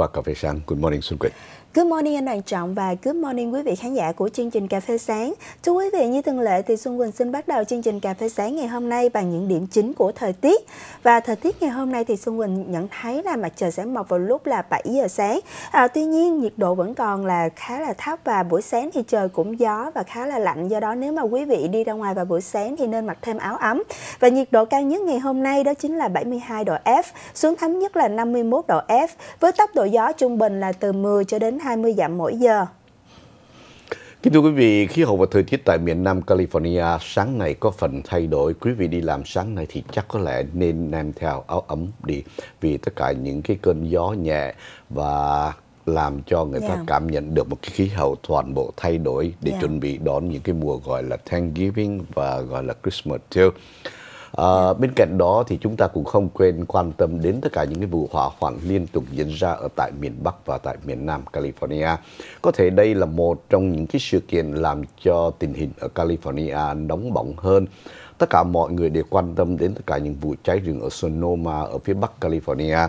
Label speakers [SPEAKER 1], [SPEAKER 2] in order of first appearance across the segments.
[SPEAKER 1] và cà phê sáng. Good morning Xuân Quỳnh.
[SPEAKER 2] Good morning anh Hoàng Trọng và good morning quý vị khán giả của chương trình Cà phê sáng. Thưa quý vị, như thường lệ thì Xuân Quỳnh xin bắt đầu chương trình Cà phê sáng ngày hôm nay bằng những điểm chính của thời tiết. Và thời tiết ngày hôm nay thì Xuân Quỳnh nhận thấy là mặt trời sẽ mọc vào lúc là 7 giờ sáng. À, tuy nhiên nhiệt độ vẫn còn là khá là thấp và buổi sáng thì trời cũng gió và khá là lạnh. Do đó nếu mà quý vị đi ra ngoài vào buổi sáng thì nên mặc thêm áo ấm. Và nhiệt độ cao nhất ngày hôm nay đó chính là 72 độ F, xuống thấp nhất là 51 độ F với tốc độ gió trung bình là từ 10 cho đến 20 dặm mỗi giờ.
[SPEAKER 1] Kính thưa quý vị, khí hậu và thời tiết tại miền Nam California sáng nay có phần thay đổi. Quý vị đi làm sáng nay thì chắc có lẽ nên đem theo áo ấm đi vì tất cả những cái cơn gió nhẹ và làm cho người yeah. ta dạ. cảm nhận được một cái khí hậu toàn bộ thay đổi để yeah. Dạ. chuẩn bị đón những cái mùa gọi là Thanksgiving và gọi là Christmas too. À, bên cạnh đó thì chúng ta cũng không quên quan tâm đến tất cả những cái vụ hỏa hoạn liên tục diễn ra ở tại miền Bắc và tại miền Nam California. Có thể đây là một trong những cái sự kiện làm cho tình hình ở California nóng bỏng hơn tất cả mọi người đều quan tâm đến tất cả những vụ cháy rừng ở Sonoma ở phía Bắc California.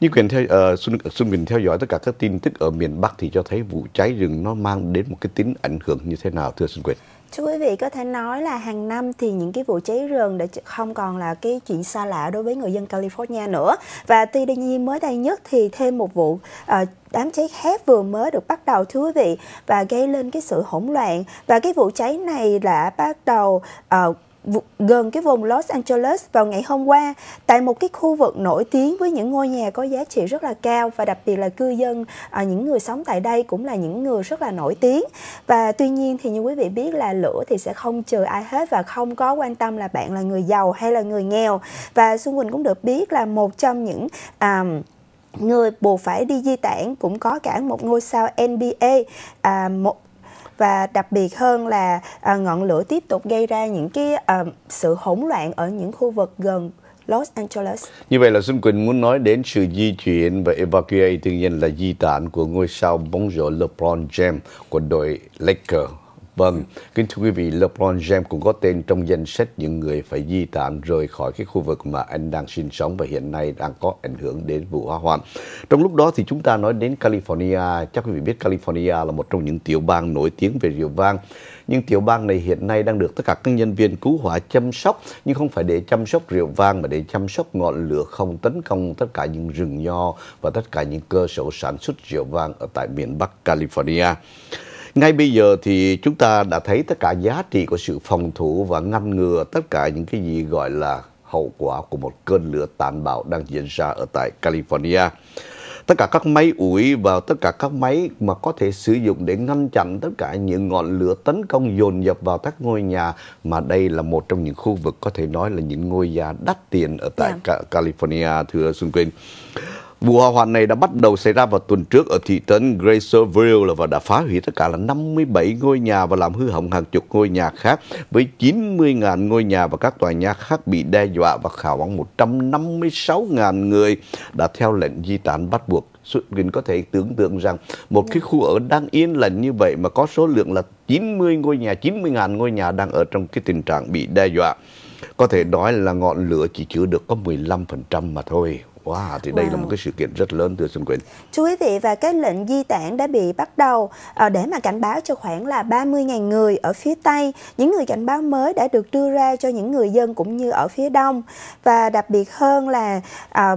[SPEAKER 1] Như quyền theo uh, Xuân, Quyền theo dõi tất cả các tin tức ở miền Bắc thì cho thấy vụ cháy rừng nó mang đến một cái tính ảnh hưởng như thế nào thưa Xuân Quyền?
[SPEAKER 2] Thưa quý vị có thể nói là hàng năm thì những cái vụ cháy rừng đã không còn là cái chuyện xa lạ đối với người dân California nữa và tuy nhiên mới đây nhất thì thêm một vụ uh, đám cháy khác vừa mới được bắt đầu thưa quý vị và gây lên cái sự hỗn loạn và cái vụ cháy này đã bắt đầu uh, gần cái vùng Los Angeles vào ngày hôm qua tại một cái khu vực nổi tiếng với những ngôi nhà có giá trị rất là cao và đặc biệt là cư dân à, những người sống tại đây cũng là những người rất là nổi tiếng và tuy nhiên thì như quý vị biết là lửa thì sẽ không trừ ai hết và không có quan tâm là bạn là người giàu hay là người nghèo và Xuân Quỳnh cũng được biết là một trong những à, người buộc phải đi di tản cũng có cả một ngôi sao NBA à, một và đặc biệt hơn là à, ngọn lửa tiếp tục gây ra những cái à, sự hỗn loạn ở những khu vực gần Los Angeles.
[SPEAKER 1] Như vậy là Xuân Quỳnh muốn nói đến sự di chuyển và evacuate tự nhiên là di tản của ngôi sao bóng rổ LeBron James của đội Lakers Vâng, kính thưa quý vị, LeBron James cũng có tên trong danh sách những người phải di tản rời khỏi cái khu vực mà anh đang sinh sống và hiện nay đang có ảnh hưởng đến vụ hỏa hoạn. Trong lúc đó thì chúng ta nói đến California, chắc quý vị biết California là một trong những tiểu bang nổi tiếng về rượu vang. Nhưng tiểu bang này hiện nay đang được tất cả các nhân viên cứu hỏa chăm sóc, nhưng không phải để chăm sóc rượu vang mà để chăm sóc ngọn lửa không tấn công tất cả những rừng nho và tất cả những cơ sở sản xuất rượu vang ở tại miền Bắc California. Ngay bây giờ thì chúng ta đã thấy tất cả giá trị của sự phòng thủ và ngăn ngừa tất cả những cái gì gọi là hậu quả của một cơn lửa tàn bạo đang diễn ra ở tại California. Tất cả các máy ủi và tất cả các máy mà có thể sử dụng để ngăn chặn tất cả những ngọn lửa tấn công dồn dập vào các ngôi nhà mà đây là một trong những khu vực có thể nói là những ngôi nhà đắt tiền ở tại yeah. Dạ. California thưa Xuân Quỳnh. Vụ hỏa hoạn này đã bắt đầu xảy ra vào tuần trước ở thị trấn Gracerville và đã phá hủy tất cả là 57 ngôi nhà và làm hư hỏng hàng chục ngôi nhà khác với 90.000 ngôi nhà và các tòa nhà khác bị đe dọa và khảo năng 156.000 người đã theo lệnh di tản bắt buộc mình có thể tưởng tượng rằng một cái khu ở đang yên lành như vậy mà có số lượng là 90 ngôi nhà, 90.000 ngôi nhà đang ở trong cái tình trạng bị đe dọa. Có thể nói là ngọn lửa chỉ chứa được có 15% mà thôi. Hoa Hà thì đây wow. là một cái sự kiện rất lớn thưa Xuân Quyền.
[SPEAKER 2] Thưa quý vị và cái lệnh di tản đã bị bắt đầu ờ, để mà cảnh báo cho khoảng là 30.000 người ở phía Tây. Những người cảnh báo mới đã được đưa ra cho những người dân cũng như ở phía Đông và đặc biệt hơn là ờ,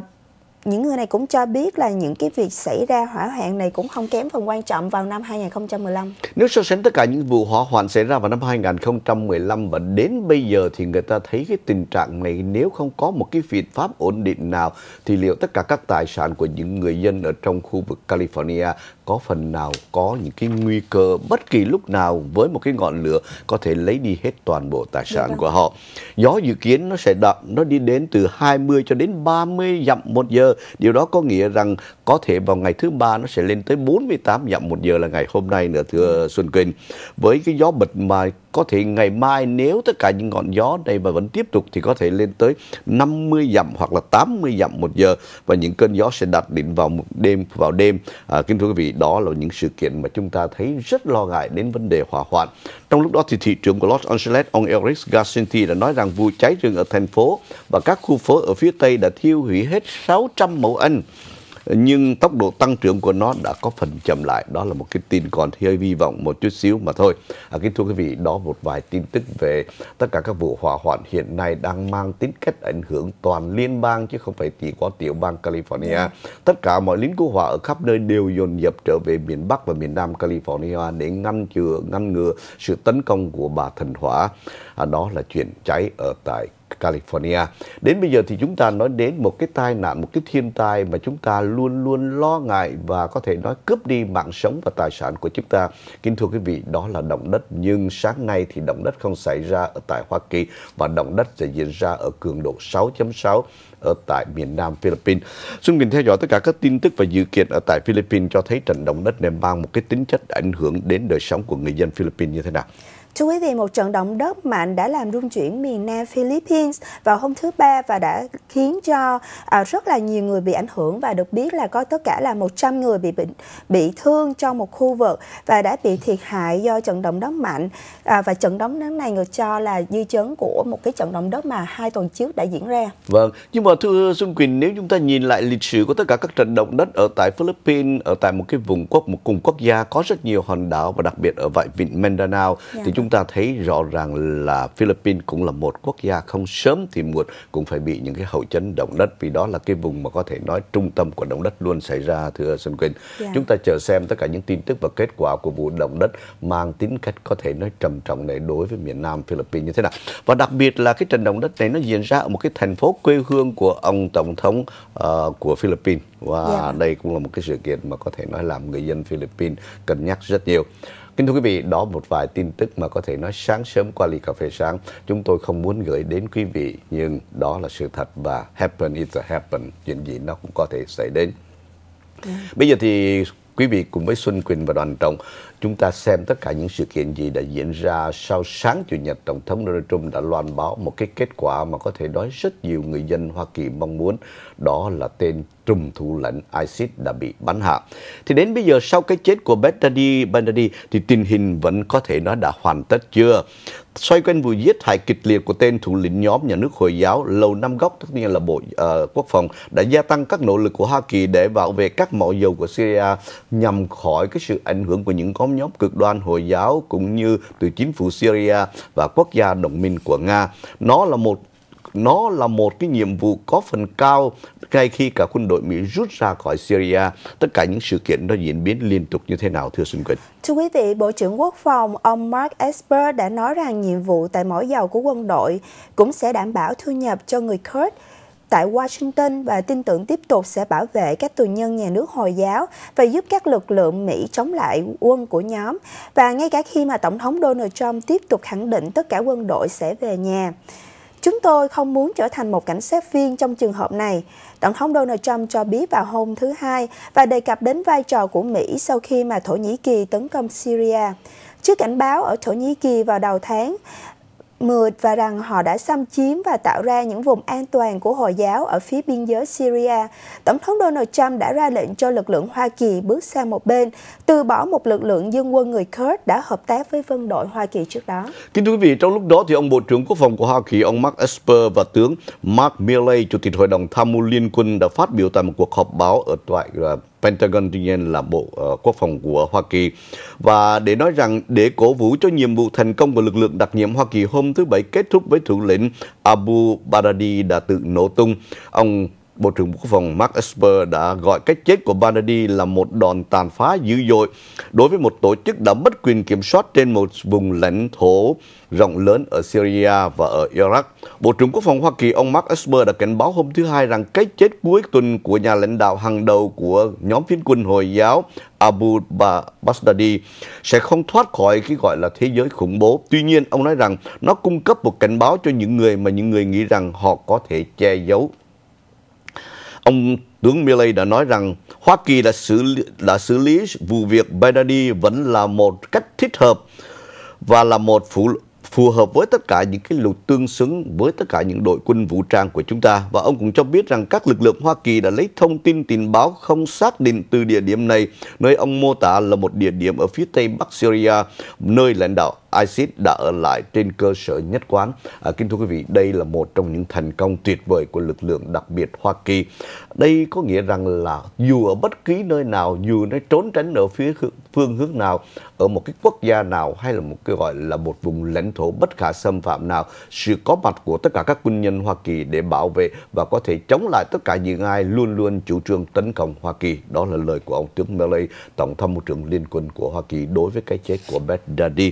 [SPEAKER 2] những người này cũng cho biết là những cái việc xảy ra hỏa hoạn này cũng không kém phần quan trọng vào năm 2015.
[SPEAKER 1] Nếu so sánh tất cả những vụ hỏa hoạn xảy ra vào năm 2015 và đến bây giờ thì người ta thấy cái tình trạng này nếu không có một cái biện pháp ổn định nào thì liệu tất cả các tài sản của những người dân ở trong khu vực California có phần nào có những cái nguy cơ bất kỳ lúc nào với một cái ngọn lửa có thể lấy đi hết toàn bộ tài sản dạ vâng. của họ. Gió dự kiến nó sẽ đậm, nó đi đến từ 20 cho đến 30 dặm một giờ Điều đó có nghĩa rằng có thể vào ngày thứ ba nó sẽ lên tới 48 dặm một giờ là ngày hôm nay nữa thưa Xuân Quỳnh. Với cái gió bật mà có thể ngày mai nếu tất cả những ngọn gió này mà vẫn tiếp tục thì có thể lên tới 50 dặm hoặc là 80 dặm một giờ và những cơn gió sẽ đạt đỉnh vào một đêm vào đêm. À, kính thưa quý vị, đó là những sự kiện mà chúng ta thấy rất lo ngại đến vấn đề hỏa hoạn. Trong lúc đó thì thị trưởng của Los Angeles, ông Eric Garcetti đã nói rằng vụ cháy rừng ở thành phố và các khu phố ở phía Tây đã thiêu hủy hết 600 mẫu anh nhưng tốc độ tăng trưởng của nó đã có phần chậm lại đó là một cái tin còn hơi vi vọng một chút xíu mà thôi à, kính thưa quý vị đó một vài tin tức về tất cả các vụ hỏa hoạn hiện nay đang mang tính cách ảnh hưởng toàn liên bang chứ không phải chỉ có tiểu bang California yeah. Dạ. tất cả mọi lính cứu hỏa ở khắp nơi đều dồn dập trở về miền Bắc và miền Nam California để ngăn chừa ngăn ngừa sự tấn công của bà thần hỏa À, đó là chuyện cháy ở tại California. Đến bây giờ thì chúng ta nói đến một cái tai nạn, một cái thiên tai mà chúng ta luôn luôn lo ngại và có thể nói cướp đi mạng sống và tài sản của chúng ta. Kính thưa quý vị, đó là động đất. Nhưng sáng nay thì động đất không xảy ra ở tại Hoa Kỳ và động đất sẽ diễn ra ở cường độ 6.6 ở tại miền Nam Philippines. Xuân mình theo dõi tất cả các tin tức và dự kiện ở tại Philippines cho thấy trận động đất này mang một cái tính chất ảnh hưởng đến đời sống của người dân Philippines như thế nào.
[SPEAKER 2] Thưa quý vị, một trận động đất mạnh đã làm rung chuyển miền Nam Philippines vào hôm thứ Ba và đã khiến cho à, rất là nhiều người bị ảnh hưởng và được biết là có tất cả là 100 người bị bị, bị thương trong một khu vực và đã bị thiệt hại do trận động đất mạnh. À, và trận động đất này được cho là dư chấn của một cái trận động đất mà hai tuần trước đã diễn ra.
[SPEAKER 1] Vâng, nhưng mà thưa Xuân Quỳnh, nếu chúng ta nhìn lại lịch sử của tất cả các trận động đất ở tại Philippines, ở tại một cái vùng quốc, một cùng quốc gia có rất nhiều hòn đảo và đặc biệt ở vại vịnh Mindanao, yeah. thì dạ. chúng chúng ta thấy rõ ràng là Philippines cũng là một quốc gia không sớm thì muộn cũng phải bị những cái hậu chấn động đất vì đó là cái vùng mà có thể nói trung tâm của động đất luôn xảy ra thưa Xuân Quỳnh. Yeah. Dạ. Chúng ta chờ xem tất cả những tin tức và kết quả của vụ động đất mang tính cách có thể nói trầm trọng này đối với miền Nam Philippines như thế nào. Và đặc biệt là cái trận động đất này nó diễn ra ở một cái thành phố quê hương của ông tổng thống uh, của Philippines và yeah. Dạ. đây cũng là một cái sự kiện mà có thể nói làm người dân Philippines cân nhắc rất nhiều. Kính thưa quý vị, đó một vài tin tức mà có thể nói sáng sớm qua ly cà phê sáng chúng tôi không muốn gửi đến quý vị nhưng đó là sự thật và happen is a happen, chuyện gì nó cũng có thể xảy đến. Ừ. Bây giờ thì quý vị cùng với Xuân Quỳnh và Đoàn Trọng chúng ta xem tất cả những sự kiện gì đã diễn ra sau sáng chủ nhật tổng thống Donald Trump đã loan báo một cái kết quả mà có thể nói rất nhiều người dân Hoa Kỳ mong muốn đó là tên trùm thủ lĩnh ISIS đã bị bắn hạ. Thì đến bây giờ sau cái chết của Baghdadi, Baghdadi thì tình hình vẫn có thể nó đã hoàn tất chưa? Xoay quanh vụ giết hại kịch liệt của tên thủ lĩnh nhóm nhà nước Hồi giáo Lầu Năm Góc, tất nhiên là Bộ uh, Quốc phòng, đã gia tăng các nỗ lực của Hoa Kỳ để bảo vệ các mỏ dầu của Syria nhằm khỏi cái sự ảnh hưởng của những nhóm cực đoan Hồi giáo cũng như từ chính phủ Syria và quốc gia đồng minh của Nga. Nó là một nó là một cái nhiệm vụ có phần cao ngay khi cả quân đội Mỹ rút ra khỏi Syria. Tất cả những sự kiện đó diễn biến liên tục như thế nào thưa Xuân Quỳnh?
[SPEAKER 2] Thưa quý vị, Bộ trưởng Quốc phòng ông Mark Esper đã nói rằng nhiệm vụ tại mỏ dầu của quân đội cũng sẽ đảm bảo thu nhập cho người Kurd tại Washington và tin tưởng tiếp tục sẽ bảo vệ các tù nhân nhà nước Hồi giáo và giúp các lực lượng Mỹ chống lại quân của nhóm. Và ngay cả khi mà Tổng thống Donald Trump tiếp tục khẳng định tất cả quân đội sẽ về nhà. Chúng tôi không muốn trở thành một cảnh sát viên trong trường hợp này, Tổng thống Donald Trump cho biết vào hôm thứ Hai và đề cập đến vai trò của Mỹ sau khi mà Thổ Nhĩ Kỳ tấn công Syria. Trước cảnh báo ở Thổ Nhĩ Kỳ vào đầu tháng, mượt và rằng họ đã xâm chiếm và tạo ra những vùng an toàn của Hồi giáo ở phía biên giới Syria, Tổng thống Donald Trump đã ra lệnh cho lực lượng Hoa Kỳ bước sang một bên, từ bỏ một lực lượng dân quân người Kurd đã hợp tác với quân đội Hoa Kỳ trước đó.
[SPEAKER 1] Kính thưa quý vị, trong lúc đó thì ông Bộ trưởng Quốc phòng của Hoa Kỳ, ông Mark Esper và tướng Mark Milley, Chủ tịch Hội đồng Tham mưu Liên quân đã phát biểu tại một cuộc họp báo ở tại à, Pentagon tuy nhiên là Bộ uh, Quốc phòng của Hoa Kỳ. Và để nói rằng để cổ vũ cho nhiệm vụ thành công của lực lượng đặc nhiệm Hoa Kỳ hôm thứ Bảy kết thúc với thủ lĩnh Abu Baghdadi đã tự nổ tung. Ông Bộ trưởng Quốc phòng Mark Esper đã gọi cái chết của Bannady là một đòn tàn phá dữ dội đối với một tổ chức đã mất quyền kiểm soát trên một vùng lãnh thổ rộng lớn ở Syria và ở Iraq. Bộ trưởng Quốc phòng Hoa Kỳ ông Mark Esper đã cảnh báo hôm thứ Hai rằng cái chết cuối tuần của nhà lãnh đạo hàng đầu của nhóm phiến quân Hồi giáo Abu Baghdadi sẽ không thoát khỏi cái gọi là thế giới khủng bố. Tuy nhiên, ông nói rằng nó cung cấp một cảnh báo cho những người mà những người nghĩ rằng họ có thể che giấu Ông tướng Milley đã nói rằng Hoa Kỳ đã xử đã xử lý vụ việc Baghdadi vẫn là một cách thích hợp và là một phù phù hợp với tất cả những cái luật tương xứng với tất cả những đội quân vũ trang của chúng ta và ông cũng cho biết rằng các lực lượng Hoa Kỳ đã lấy thông tin tình báo không xác định từ địa điểm này nơi ông mô tả là một địa điểm ở phía tây bắc Syria nơi lãnh đạo ISIS đã ở lại trên cơ sở nhất quán. À, kính thưa quý vị, đây là một trong những thành công tuyệt vời của lực lượng đặc biệt Hoa Kỳ. Đây có nghĩa rằng là dù ở bất kỳ nơi nào, dù nó trốn tránh ở phía phương hướng nào, ở một cái quốc gia nào hay là một cái gọi là một vùng lãnh thổ bất khả xâm phạm nào, sự có mặt của tất cả các quân nhân Hoa Kỳ để bảo vệ và có thể chống lại tất cả những ai luôn luôn chủ trương tấn công Hoa Kỳ. Đó là lời của ông tướng Milley, Tổng tham mưu trưởng Liên quân của Hoa Kỳ đối với cái chết của Baghdadi.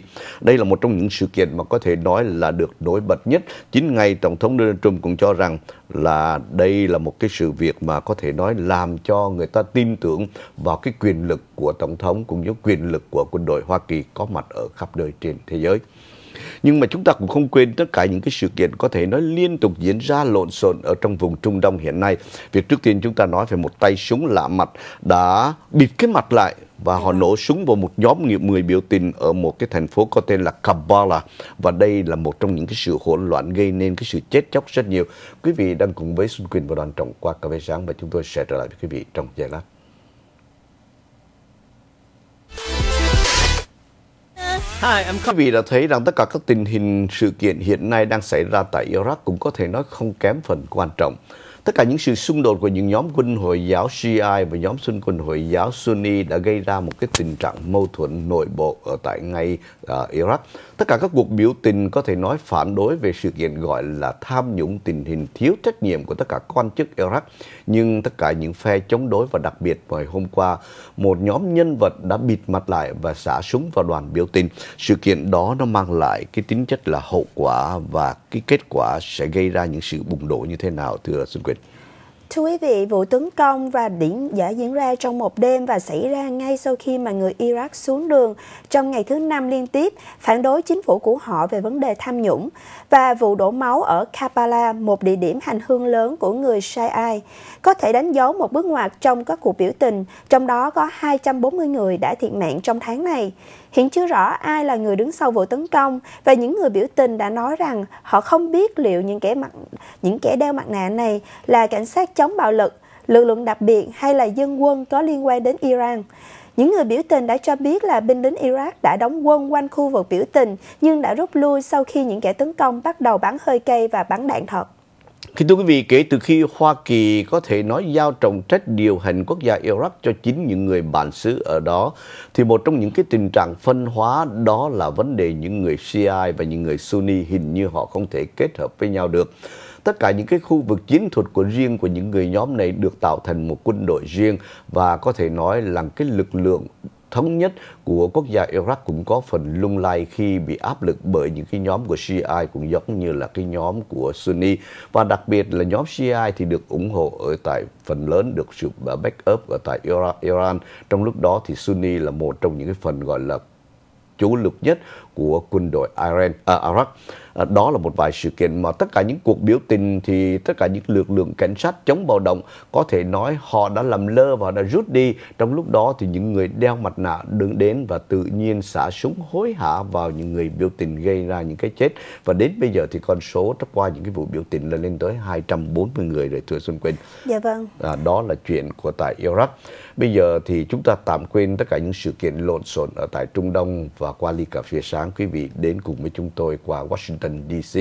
[SPEAKER 1] Đây là một trong những sự kiện mà có thể nói là được nổi bật nhất. Chính ngày Tổng thống Donald Trump cũng cho rằng là đây là một cái sự việc mà có thể nói làm cho người ta tin tưởng vào cái quyền lực của Tổng thống cũng như quyền lực của quân đội Hoa Kỳ có mặt ở khắp nơi trên thế giới. Nhưng mà chúng ta cũng không quên tất cả những cái sự kiện có thể nói liên tục diễn ra lộn xộn ở trong vùng Trung Đông hiện nay. Việc trước tiên chúng ta nói về một tay súng lạ mặt đã bịt cái mặt lại và họ nổ súng vào một nhóm người biểu tình ở một cái thành phố có tên là Kampala và đây là một trong những cái sự hỗn loạn gây nên cái sự chết chóc rất nhiều. Quý vị đang cùng với Xuân Quỳnh và đoàn trọng qua cà phê sáng và chúng tôi sẽ trở lại với quý vị trong giây lát. Hi, I'm... Quý vị đã thấy rằng tất cả các tình hình sự kiện hiện nay đang xảy ra tại Iraq cũng có thể nói không kém phần quan trọng tất cả những sự xung đột của những nhóm quân Hồi giáo Shiite và nhóm xung quân Hồi giáo Sunni đã gây ra một cái tình trạng mâu thuẫn nội bộ ở tại ngay uh, Iraq. Tất cả các cuộc biểu tình có thể nói phản đối về sự kiện gọi là tham nhũng tình hình thiếu trách nhiệm của tất cả quan chức Iraq. Nhưng tất cả những phe chống đối và đặc biệt ngày hôm qua, một nhóm nhân vật đã bịt mặt lại và xả súng vào đoàn biểu tình. Sự kiện đó nó mang lại cái tính chất là hậu quả và cái kết quả sẽ gây ra những sự bùng nổ như thế nào thưa Xuân Quyền?
[SPEAKER 2] Thưa quý vị, vụ tấn công và điểm giả diễn ra trong một đêm và xảy ra ngay sau khi mà người Iraq xuống đường trong ngày thứ năm liên tiếp phản đối chính phủ của họ về vấn đề tham nhũng và vụ đổ máu ở Kampala, một địa điểm hành hương lớn của người Shai có thể đánh dấu một bước ngoặt trong các cuộc biểu tình, trong đó có 240 người đã thiệt mạng trong tháng này. Hiện chưa rõ ai là người đứng sau vụ tấn công và những người biểu tình đã nói rằng họ không biết liệu những kẻ mặt những kẻ đeo mặt nạ này là cảnh sát chống bạo lực, lực lượng đặc biệt hay là dân quân có liên quan đến Iran. Những người biểu tình đã cho biết là binh lính Iraq đã đóng quân quanh khu vực biểu tình nhưng đã rút lui sau khi những kẻ tấn công bắt đầu bắn hơi cây và bắn đạn thật.
[SPEAKER 1] Kính thưa quý vị, kể từ khi Hoa Kỳ có thể nói giao trọng trách điều hành quốc gia Iraq cho chính những người bản xứ ở đó, thì một trong những cái tình trạng phân hóa đó là vấn đề những người Shia và những người Sunni hình như họ không thể kết hợp với nhau được. Tất cả những cái khu vực chiến thuật của riêng của những người nhóm này được tạo thành một quân đội riêng và có thể nói là cái lực lượng thống nhất của quốc gia Iraq cũng có phần lung lay khi bị áp lực bởi những cái nhóm của Shia cũng giống như là cái nhóm của Sunni và đặc biệt là nhóm Shia thì được ủng hộ ở tại phần lớn được sự backup ở tại Iran trong lúc đó thì Sunni là một trong những cái phần gọi là chủ lực nhất của quân đội Iran, à, Iraq. À, đó là một vài sự kiện mà tất cả những cuộc biểu tình thì tất cả những lực lượng cảnh sát chống bạo động có thể nói họ đã làm lơ và đã rút đi. Trong lúc đó thì những người đeo mặt nạ đứng đến và tự nhiên xả súng hối hả vào những người biểu tình gây ra những cái chết. Và đến bây giờ thì con số trắc qua những cái vụ biểu tình là lên tới 240 người rồi thưa Xuân Quỳnh. Dạ vâng. À, đó là chuyện của tại Iraq. Bây giờ thì chúng ta tạm quên tất cả những sự kiện lộn xộn ở tại Trung Đông và qua ly cà phê sáng quý vị đến cùng với chúng tôi qua Washington DC.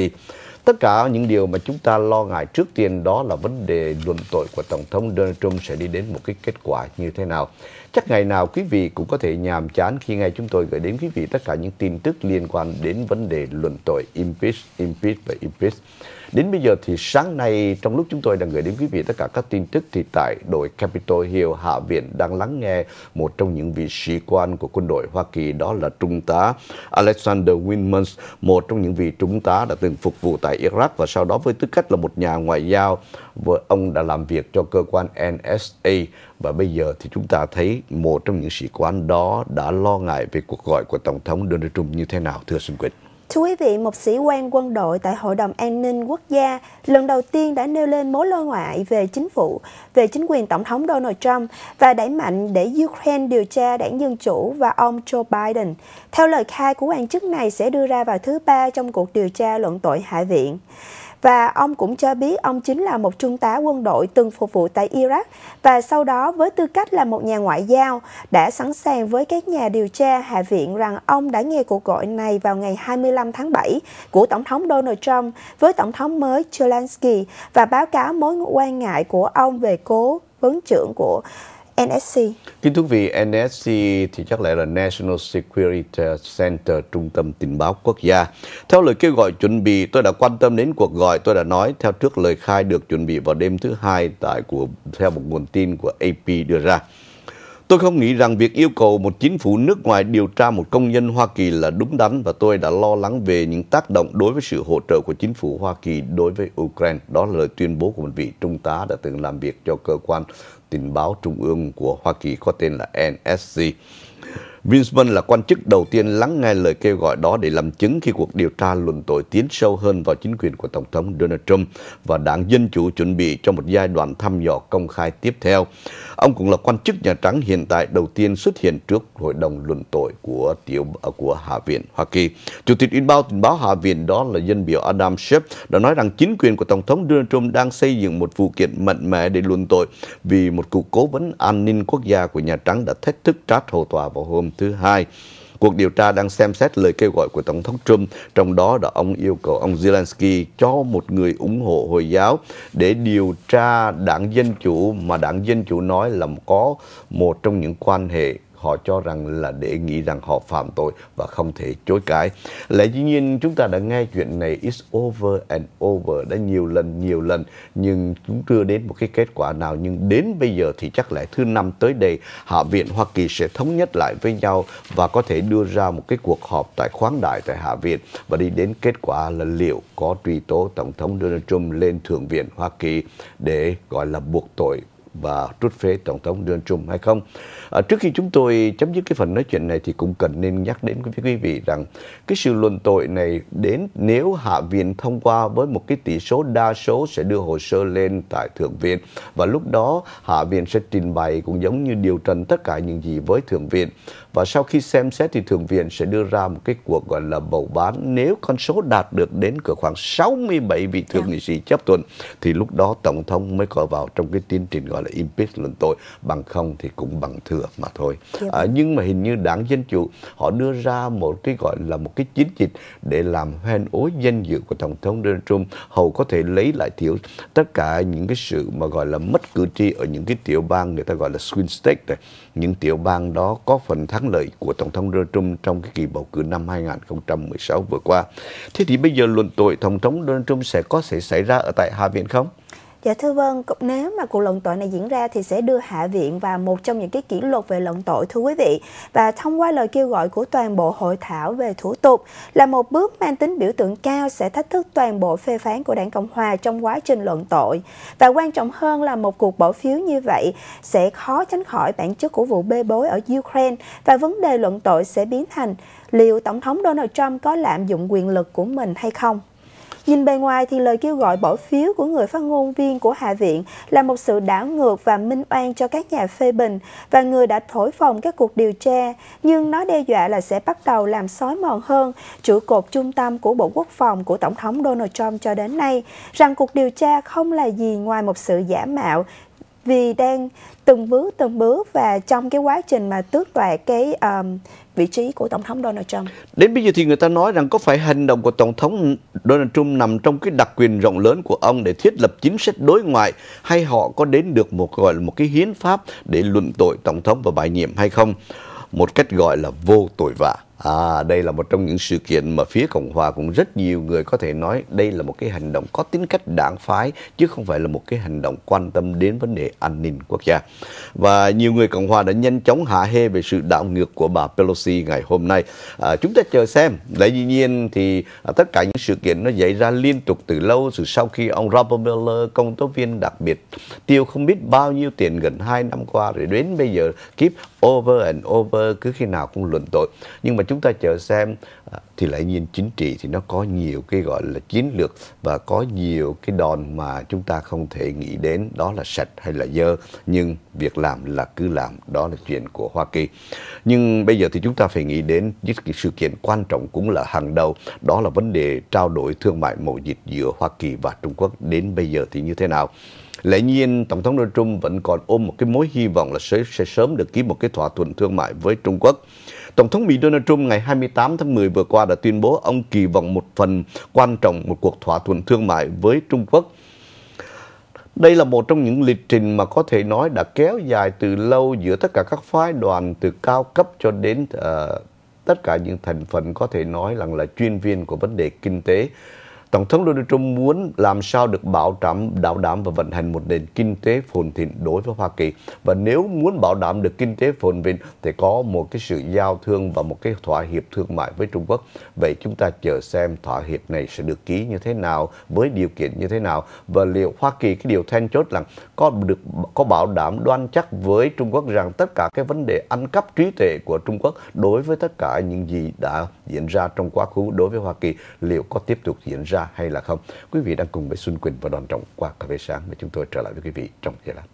[SPEAKER 1] Tất cả những điều mà chúng ta lo ngại trước tiên đó là vấn đề luận tội của Tổng thống Donald Trump sẽ đi đến một cái kết quả như thế nào. Chắc ngày nào quý vị cũng có thể nhàm chán khi nghe chúng tôi gửi đến quý vị tất cả những tin tức liên quan đến vấn đề luận tội impeach, impeach và impeach. Đến bây giờ thì sáng nay trong lúc chúng tôi đang gửi đến quý vị tất cả các tin tức thì tại đội Capitol Hill Hạ viện đang lắng nghe một trong những vị sĩ quan của quân đội Hoa Kỳ đó là Trung tá Alexander Winmans, một trong những vị Trung tá đã từng phục vụ tại Iraq và sau đó với tư cách là một nhà ngoại giao vợ ông đã làm việc cho cơ quan NSA và bây giờ thì chúng ta thấy một trong những sĩ quan đó đã lo ngại về cuộc gọi của Tổng thống Donald Trump như thế nào thưa Xuân Quỳnh?
[SPEAKER 2] Thưa quý vị, một sĩ quan quân đội tại Hội đồng An ninh Quốc gia lần đầu tiên đã nêu lên mối lo ngại về chính phủ, về chính quyền Tổng thống Donald Trump và đẩy mạnh để Ukraine điều tra đảng Dân Chủ và ông Joe Biden. Theo lời khai của quan chức này sẽ đưa ra vào thứ ba trong cuộc điều tra luận tội Hạ viện và ông cũng cho biết ông chính là một trung tá quân đội từng phục vụ tại Iraq và sau đó với tư cách là một nhà ngoại giao đã sẵn sàng với các nhà điều tra Hạ viện rằng ông đã nghe cuộc gọi này vào ngày 25 tháng 7 của Tổng thống Donald Trump với Tổng thống mới Zelensky và báo cáo mối quan ngại của ông về cố vấn trưởng của NSC.
[SPEAKER 1] Kính thưa quý vị, NSC thì chắc lại là National Security Center, Trung tâm Tình báo Quốc gia. Theo lời kêu gọi chuẩn bị, tôi đã quan tâm đến cuộc gọi, tôi đã nói theo trước lời khai được chuẩn bị vào đêm thứ hai tại của theo một nguồn tin của AP đưa ra. Tôi không nghĩ rằng việc yêu cầu một chính phủ nước ngoài điều tra một công nhân Hoa Kỳ là đúng đắn và tôi đã lo lắng về những tác động đối với sự hỗ trợ của chính phủ Hoa Kỳ đối với Ukraine. Đó là lời tuyên bố của một vị trung tá đã từng làm việc cho cơ quan tình báo trung ương của Hoa Kỳ có tên là NSC Winsman là quan chức đầu tiên lắng nghe lời kêu gọi đó để làm chứng khi cuộc điều tra luận tội tiến sâu hơn vào chính quyền của Tổng thống Donald Trump và Đảng Dân Chủ chuẩn bị cho một giai đoạn thăm dò công khai tiếp theo. Ông cũng là quan chức Nhà Trắng hiện tại đầu tiên xuất hiện trước Hội đồng luận tội của tiểu của Hạ viện Hoa Kỳ. Chủ tịch Ủy ban tình báo Hạ viện đó là dân biểu Adam Schiff đã nói rằng chính quyền của Tổng thống Donald Trump đang xây dựng một vụ kiện mạnh mẽ để luận tội vì một cuộc cố vấn an ninh quốc gia của Nhà Trắng đã thách thức trát hầu tòa vào hôm thứ hai. Cuộc điều tra đang xem xét lời kêu gọi của Tổng thống Trump, trong đó đã ông yêu cầu ông Zelensky cho một người ủng hộ Hồi giáo để điều tra đảng Dân Chủ mà đảng Dân Chủ nói là có một trong những quan hệ họ cho rằng là để nghĩ rằng họ phạm tội và không thể chối cãi. Lẽ dĩ nhiên chúng ta đã nghe chuyện này it's over and over đã nhiều lần nhiều lần nhưng chúng chưa đến một cái kết quả nào nhưng đến bây giờ thì chắc lẽ thứ năm tới đây Hạ viện Hoa Kỳ sẽ thống nhất lại với nhau và có thể đưa ra một cái cuộc họp tại khoáng đại tại Hạ viện và đi đến kết quả là liệu có truy tố Tổng thống Donald Trump lên Thượng viện Hoa Kỳ để gọi là buộc tội và rút phế tổng thống Donald Trump hay không. À, trước khi chúng tôi chấm dứt cái phần nói chuyện này thì cũng cần nên nhắc đến với quý vị rằng cái sự luận tội này đến nếu Hạ viện thông qua với một cái tỷ số đa số sẽ đưa hồ sơ lên tại Thượng viện và lúc đó Hạ viện sẽ trình bày cũng giống như điều trần tất cả những gì với Thượng viện và sau khi xem xét thì Thượng viện sẽ đưa ra một cái cuộc gọi là bầu bán. Nếu con số đạt được đến cửa khoảng 67 vị thượng yeah. Dạ. nghị sĩ chấp thuận thì lúc đó Tổng thống mới có vào trong cái tiến trình gọi là impeachment luận tội. Bằng không thì cũng bằng thừa mà thôi. Yeah. Dạ à, vâng. nhưng mà hình như đảng Dân Chủ họ đưa ra một cái gọi là một cái chiến dịch để làm hoen ối danh dự của Tổng thống Donald Trump. Hầu có thể lấy lại thiểu tất cả những cái sự mà gọi là mất cử tri ở những cái tiểu bang người ta gọi là swing state này. Những tiểu bang đó có phần thắng lợi của Tổng thống Donald Trump trong cái kỳ bầu cử năm 2016 vừa qua. Thế thì bây giờ luận tội Tổng thống Donald Trump sẽ có thể xảy ra ở tại Hạ viện không?
[SPEAKER 2] Dạ thưa vâng, nếu mà cuộc luận tội này diễn ra thì sẽ đưa Hạ viện vào một trong những cái kỷ luật về luận tội thưa quý vị. Và thông qua lời kêu gọi của toàn bộ hội thảo về thủ tục là một bước mang tính biểu tượng cao sẽ thách thức toàn bộ phê phán của Đảng Cộng Hòa trong quá trình luận tội. Và quan trọng hơn là một cuộc bỏ phiếu như vậy sẽ khó tránh khỏi bản chất của vụ bê bối ở Ukraine và vấn đề luận tội sẽ biến thành liệu Tổng thống Donald Trump có lạm dụng quyền lực của mình hay không. Nhìn bề ngoài thì lời kêu gọi bỏ phiếu của người phát ngôn viên của Hạ viện là một sự đảo ngược và minh oan cho các nhà phê bình và người đã thổi phồng các cuộc điều tra, nhưng nó đe dọa là sẽ bắt đầu làm xói mòn hơn trụ cột trung tâm của Bộ Quốc phòng của Tổng thống Donald Trump cho đến nay, rằng cuộc điều tra không là gì ngoài một sự giả mạo, vì đang từng bước từng bước và trong cái quá trình mà tước đoạt cái um, vị trí của Tổng thống Donald Trump.
[SPEAKER 1] Đến bây giờ thì người ta nói rằng có phải hành động của Tổng thống Donald Trump nằm trong cái đặc quyền rộng lớn của ông để thiết lập chính sách đối ngoại hay họ có đến được một gọi là một cái hiến pháp để luận tội Tổng thống và bãi nhiệm hay không? Một cách gọi là vô tội vạ. À, đây là một trong những sự kiện mà phía Cộng hòa cũng rất nhiều người có thể nói đây là một cái hành động có tính cách đảng phái chứ không phải là một cái hành động quan tâm đến vấn đề an ninh quốc gia. Và nhiều người Cộng hòa đã nhanh chóng hạ hê về sự đảo ngược của bà Pelosi ngày hôm nay. À, chúng ta chờ xem. Lẽ dĩ nhiên thì à, tất cả những sự kiện nó xảy ra liên tục từ lâu từ sau khi ông Robert Mueller, công tố viên đặc biệt tiêu không biết bao nhiêu tiền gần 2 năm qua rồi đến bây giờ kiếp over and over cứ khi nào cũng luận tội nhưng mà chúng ta chờ xem à, thì lại nhiên chính trị thì nó có nhiều cái gọi là chiến lược và có nhiều cái đòn mà chúng ta không thể nghĩ đến đó là sạch hay là dơ nhưng việc làm là cứ làm đó là chuyện của Hoa Kỳ nhưng bây giờ thì chúng ta phải nghĩ đến những cái sự kiện quan trọng cũng là hàng đầu đó là vấn đề trao đổi thương mại mậu dịch giữa Hoa Kỳ và Trung Quốc đến bây giờ thì như thế nào Lẽ nhiên, Tổng thống Donald Trump vẫn còn ôm một cái mối hy vọng là sẽ, sẽ sớm được ký một cái thỏa thuận thương mại với Trung Quốc. Tổng thống Mỹ Donald Trump ngày 28 tháng 10 vừa qua đã tuyên bố ông kỳ vọng một phần quan trọng một cuộc thỏa thuận thương mại với Trung Quốc. Đây là một trong những lịch trình mà có thể nói đã kéo dài từ lâu giữa tất cả các phái đoàn từ cao cấp cho đến uh, tất cả những thành phần có thể nói rằng là chuyên viên của vấn đề kinh tế Tổng thống Donald Trump muốn làm sao được bảo đảm, bảo đảm và vận hành một nền kinh tế phồn thịnh đối với Hoa Kỳ. Và nếu muốn bảo đảm được kinh tế phồn vinh thì có một cái sự giao thương và một cái thỏa hiệp thương mại với Trung Quốc. Vậy chúng ta chờ xem thỏa hiệp này sẽ được ký như thế nào, với điều kiện như thế nào và liệu Hoa Kỳ cái điều then chốt là có được có bảo đảm đoan chắc với Trung Quốc rằng tất cả cái vấn đề ăn cắp trí tuệ của Trung Quốc đối với tất cả những gì đã diễn ra trong quá khứ đối với Hoa Kỳ liệu có tiếp tục diễn ra ra hay là không. Quý vị đang cùng với Xuân Quỳnh và Đoàn Trọng qua cà phê sáng để chúng tôi trở lại với quý vị trong giây lát.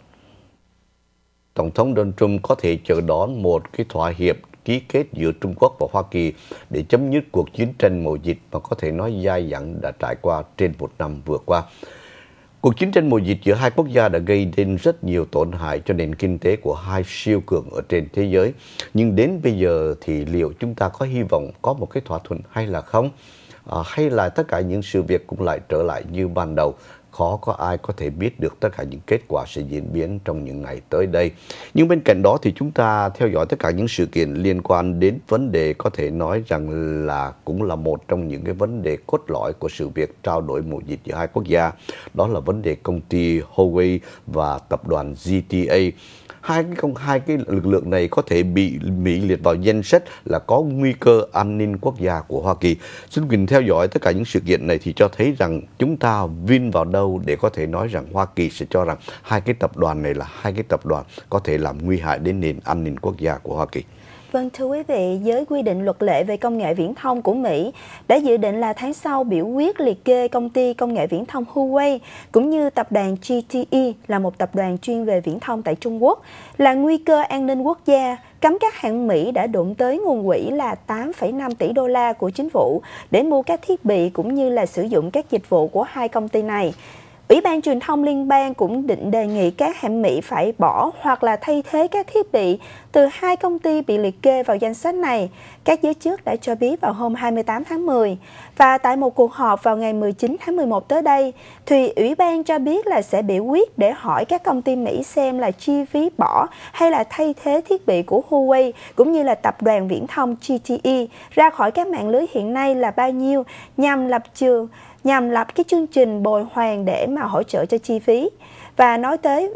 [SPEAKER 1] Tổng thống Donald Trump có thể chờ đón một cái thỏa hiệp ký kết giữa Trung Quốc và Hoa Kỳ để chấm dứt cuộc chiến tranh mùa dịch mà có thể nói dai dẳng đã trải qua trên một năm vừa qua. Cuộc chiến tranh mùa dịch giữa hai quốc gia đã gây nên rất nhiều tổn hại cho nền kinh tế của hai siêu cường ở trên thế giới. Nhưng đến bây giờ thì liệu chúng ta có hy vọng có một cái thỏa thuận hay là không? À, hay là tất cả những sự việc cũng lại trở lại như ban đầu khó có ai có thể biết được tất cả những kết quả sẽ diễn biến trong những ngày tới đây. Nhưng bên cạnh đó thì chúng ta theo dõi tất cả những sự kiện liên quan đến vấn đề có thể nói rằng là cũng là một trong những cái vấn đề cốt lõi của sự việc trao đổi mậu dịch giữa hai quốc gia. Đó là vấn đề công ty Huawei và tập đoàn GTA hai cái không hai cái lực lượng này có thể bị Mỹ liệt vào danh sách là có nguy cơ an ninh quốc gia của Hoa Kỳ. Xin quý theo dõi tất cả những sự kiện này thì cho thấy rằng chúng ta vin vào đâu để có thể nói rằng Hoa Kỳ sẽ cho rằng hai cái tập đoàn này là hai cái tập đoàn có thể làm nguy hại đến nền an ninh quốc gia của Hoa
[SPEAKER 2] Kỳ. Vâng thưa quý vị, giới quy định luật lệ về công nghệ viễn thông của Mỹ đã dự định là tháng sau biểu quyết liệt kê công ty công nghệ viễn thông Huawei cũng như tập đoàn GTE là một tập đoàn chuyên về viễn thông tại Trung Quốc là nguy cơ an ninh quốc gia cấm các hãng Mỹ đã đụng tới nguồn quỹ là 8,5 tỷ đô la của chính phủ để mua các thiết bị cũng như là sử dụng các dịch vụ của hai công ty này. Ủy ban truyền thông liên bang cũng định đề nghị các hãng Mỹ phải bỏ hoặc là thay thế các thiết bị từ hai công ty bị liệt kê vào danh sách này, các giới chức đã cho biết vào hôm 28 tháng 10. Và tại một cuộc họp vào ngày 19 tháng 11 tới đây, thì Ủy ban cho biết là sẽ biểu quyết để hỏi các công ty Mỹ xem là chi phí bỏ hay là thay thế thiết bị của Huawei cũng như là tập đoàn viễn thông GTE ra khỏi các mạng lưới hiện nay là bao nhiêu nhằm lập trường nhằm lập cái chương trình bồi hoàn để mà hỗ trợ cho chi phí và nói tới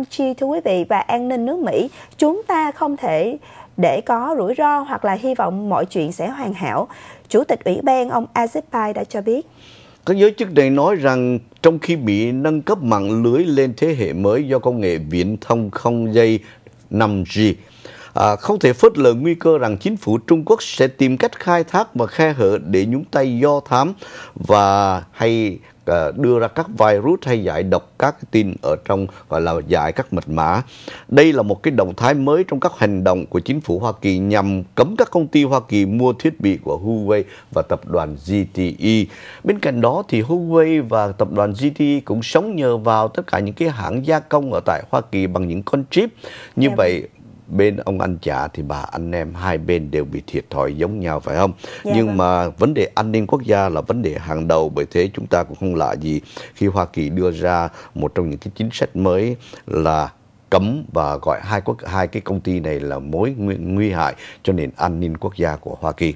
[SPEAKER 2] uh, chi thưa quý vị và an ninh nước Mỹ chúng ta không thể để có rủi ro hoặc là hy vọng mọi chuyện sẽ hoàn hảo Chủ tịch Ủy ban ông azipai đã cho biết
[SPEAKER 1] các giới chức này nói rằng trong khi Mỹ nâng cấp mạng lưới lên thế hệ mới do công nghệ viễn thông không dây 5G à, không thể phớt lờ nguy cơ rằng chính phủ Trung Quốc sẽ tìm cách khai thác và khe hở để nhúng tay do thám và hay à, đưa ra các virus hay giải độc các tin ở trong gọi là giải các mật mã. Đây là một cái động thái mới trong các hành động của chính phủ Hoa Kỳ nhằm cấm các công ty Hoa Kỳ mua thiết bị của Huawei và tập đoàn ZTE. Bên cạnh đó thì Huawei và tập đoàn ZTE cũng sống nhờ vào tất cả những cái hãng gia công ở tại Hoa Kỳ bằng những con chip. Như yeah. vậy bên ông anh trả thì bà anh em hai bên đều bị thiệt thòi giống nhau phải không dạ, nhưng vâng. mà vấn đề an ninh quốc gia là vấn đề hàng đầu bởi thế chúng ta cũng không lạ gì khi Hoa Kỳ đưa ra một trong những cái chính sách mới là cấm và gọi hai quốc hai cái công ty này là mối nguy, nguy hại cho nền an ninh quốc gia của Hoa Kỳ.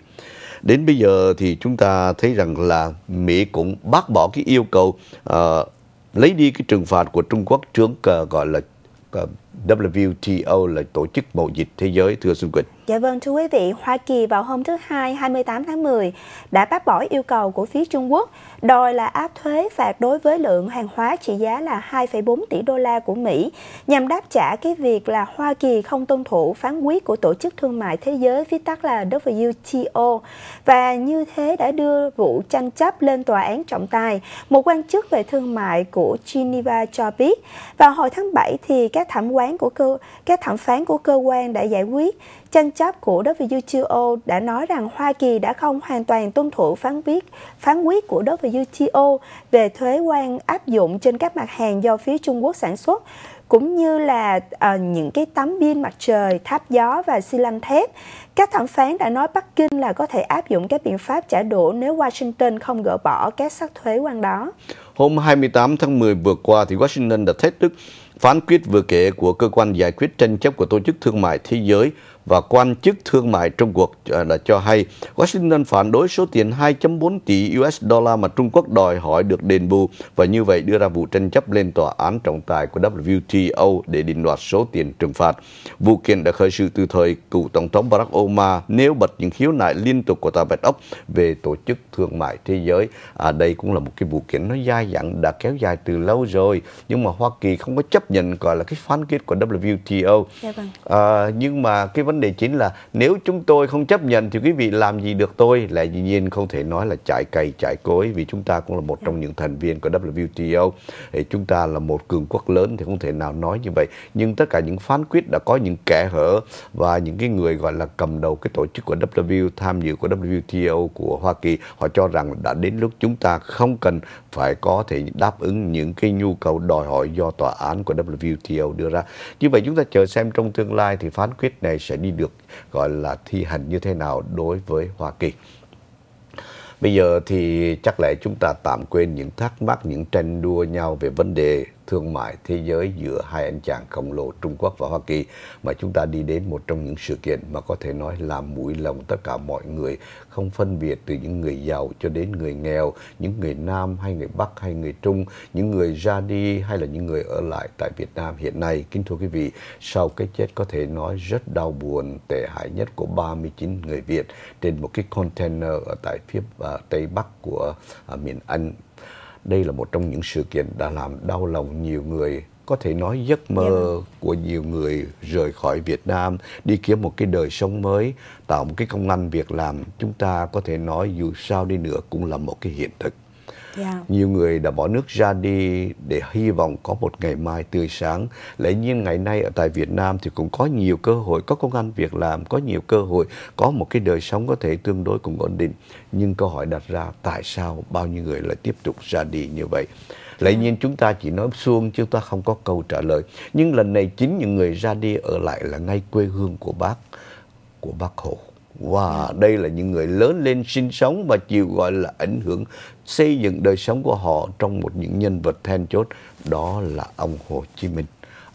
[SPEAKER 1] Đến bây giờ thì chúng ta thấy rằng là Mỹ cũng bác bỏ cái yêu cầu uh, lấy đi cái trừng phạt của Trung Quốc trước uh, gọi là uh, WTO là Tổ chức Mậu dịch Thế giới, thưa Xuân Quỳnh.
[SPEAKER 2] Dạ vâng, thưa quý vị, Hoa Kỳ vào hôm thứ Hai 28 tháng 10 đã bác bỏ yêu cầu của phía Trung Quốc đòi là áp thuế phạt đối với lượng hàng hóa trị giá là 2,4 tỷ đô la của Mỹ nhằm đáp trả cái việc là Hoa Kỳ không tuân thủ phán quyết của Tổ chức Thương mại Thế giới viết tắt là WTO và như thế đã đưa vụ tranh chấp lên tòa án trọng tài. Một quan chức về thương mại của Geneva cho biết vào hồi tháng 7 thì các thẩm quan phán của cơ các thẩm phán của cơ quan đã giải quyết tranh chấp của WTO đã nói rằng Hoa Kỳ đã không hoàn toàn tuân thủ phán quyết phán quyết của WTO về thuế quan áp dụng trên các mặt hàng do phía Trung Quốc sản xuất cũng như là uh, những cái tấm pin mặt trời, tháp gió và xi lanh thép. Các thẩm phán đã nói Bắc Kinh là có thể áp dụng các biện pháp trả đũa nếu Washington không gỡ bỏ các sắc thuế quan đó.
[SPEAKER 1] Hôm 28 tháng 10 vừa qua thì Washington đã thách thức Phán quyết vừa kể của cơ quan giải quyết tranh chấp của Tổ chức Thương mại Thế giới và quan chức thương mại trong cuộc là ờ, cho hay Washington phản đối số tiền 2.4 tỷ US dollar mà Trung Quốc đòi hỏi được đền bù và như vậy đưa ra vụ tranh chấp lên tòa án trọng tài của WTO để định đoạt số tiền trừng phạt. Vụ kiện đã khởi sự từ thời cựu Tổng thống Barack Obama nếu bật những khiếu nại liên tục của Tòa Bạch Ốc về Tổ chức Thương mại Thế giới. À, đây cũng là một cái vụ kiện nó dai dẳng đã kéo dài từ lâu rồi nhưng mà Hoa Kỳ không có chấp nhận gọi là cái phán quyết của WTO. Dạ vâng. À, nhưng mà cái vấn vấn đề chính là nếu chúng tôi không chấp nhận thì quý vị làm gì được tôi lại dĩ nhiên không thể nói là chạy cày chạy cối vì chúng ta cũng là một trong những thành viên của WTO thì chúng ta là một cường quốc lớn thì không thể nào nói như vậy nhưng tất cả những phán quyết đã có những kẻ hở và những cái người gọi là cầm đầu cái tổ chức của W tham dự của WTO của Hoa Kỳ họ cho rằng đã đến lúc chúng ta không cần phải có thể đáp ứng những cái nhu cầu đòi hỏi do tòa án của WTO đưa ra như vậy chúng ta chờ xem trong tương lai thì phán quyết này sẽ đi đi được gọi là thi hành như thế nào đối với Hoa Kỳ. Bây giờ thì chắc lẽ chúng ta tạm quên những thắc mắc, những tranh đua nhau về vấn đề thương mại thế giới giữa hai anh chàng khổng lồ Trung Quốc và Hoa Kỳ mà chúng ta đi đến một trong những sự kiện mà có thể nói làm mũi lòng tất cả mọi người không phân biệt từ những người giàu cho đến người nghèo, những người Nam hay người Bắc hay người Trung, những người ra đi hay là những người ở lại tại Việt Nam hiện nay. Kính thưa quý vị, sau cái chết có thể nói rất đau buồn, tệ hại nhất của 39 người Việt trên một cái container ở tại phía uh, Tây Bắc của uh, miền Anh đây là một trong những sự kiện đã làm đau lòng nhiều người có thể nói giấc mơ dạ. của nhiều người rời khỏi Việt Nam đi kiếm một cái đời sống mới, tạo một cái công ăn việc làm chúng ta có thể nói dù sao đi nữa cũng là một cái hiện thực. Yeah. Nhiều người đã bỏ nước ra đi để hy vọng có một ngày mai tươi sáng. Lẽ nhiên ngày nay ở tại Việt Nam thì cũng có nhiều cơ hội, có công an việc làm, có nhiều cơ hội, có một cái đời sống có thể tương đối cũng ổn định. Nhưng câu hỏi đặt ra tại sao bao nhiêu người lại tiếp tục ra đi như vậy? Lẽ nhiên chúng ta chỉ nói xuông chứ ta không có câu trả lời. Nhưng lần này chính những người ra đi ở lại là ngay quê hương của bác, của bác Hồ. Wow, đây là những người lớn lên sinh sống và chịu gọi là ảnh hưởng xây dựng đời sống của họ trong một những nhân vật then chốt đó là ông Hồ Chí Minh.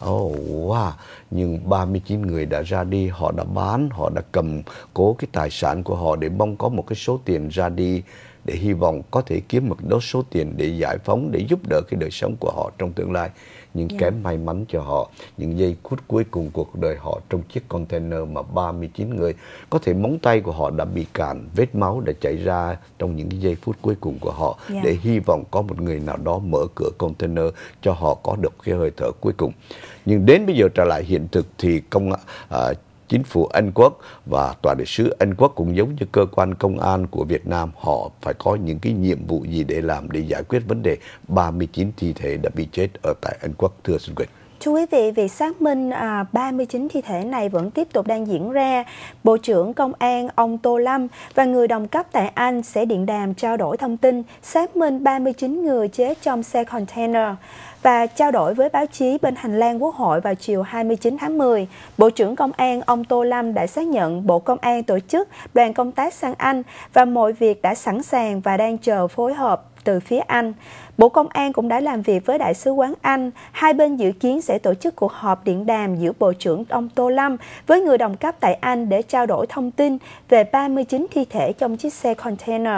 [SPEAKER 1] Oh, wow, nhưng 39 người đã ra đi, họ đã bán, họ đã cầm cố cái tài sản của họ để mong có một cái số tiền ra đi để hy vọng có thể kiếm một đó số tiền để giải phóng, để giúp đỡ cái đời sống của họ trong tương lai những yeah. Dạ. kém may mắn cho họ, những giây phút cuối cùng cuộc đời họ trong chiếc container mà 39 người có thể móng tay của họ đã bị cạn, vết máu đã chảy ra trong những giây phút cuối cùng của họ yeah. Dạ. để hy vọng có một người nào đó mở cửa container cho họ có được cái hơi thở cuối cùng. Nhưng đến bây giờ trở lại hiện thực thì công uh, chính phủ Anh Quốc và tòa đại sứ Anh Quốc cũng giống như cơ quan công an của Việt Nam họ phải có những cái nhiệm vụ gì để làm để giải quyết vấn đề 39 thi thể đã bị chết ở tại Anh Quốc thưa xin Quỳnh.
[SPEAKER 2] Thưa quý vị, việc xác minh à, 39 thi thể này vẫn tiếp tục đang diễn ra. Bộ trưởng Công an ông Tô Lâm và người đồng cấp tại Anh sẽ điện đàm trao đổi thông tin xác minh 39 người chết trong xe container. Và trao đổi với báo chí bên hành lang Quốc hội vào chiều 29 tháng 10, Bộ trưởng Công an ông Tô Lâm đã xác nhận Bộ Công an tổ chức đoàn công tác sang Anh và mọi việc đã sẵn sàng và đang chờ phối hợp từ phía Anh. Bộ Công an cũng đã làm việc với Đại sứ quán Anh. Hai bên dự kiến sẽ tổ chức cuộc họp điện đàm giữa Bộ trưởng ông Tô Lâm với người đồng cấp tại Anh để trao đổi thông tin về 39 thi thể trong chiếc xe container.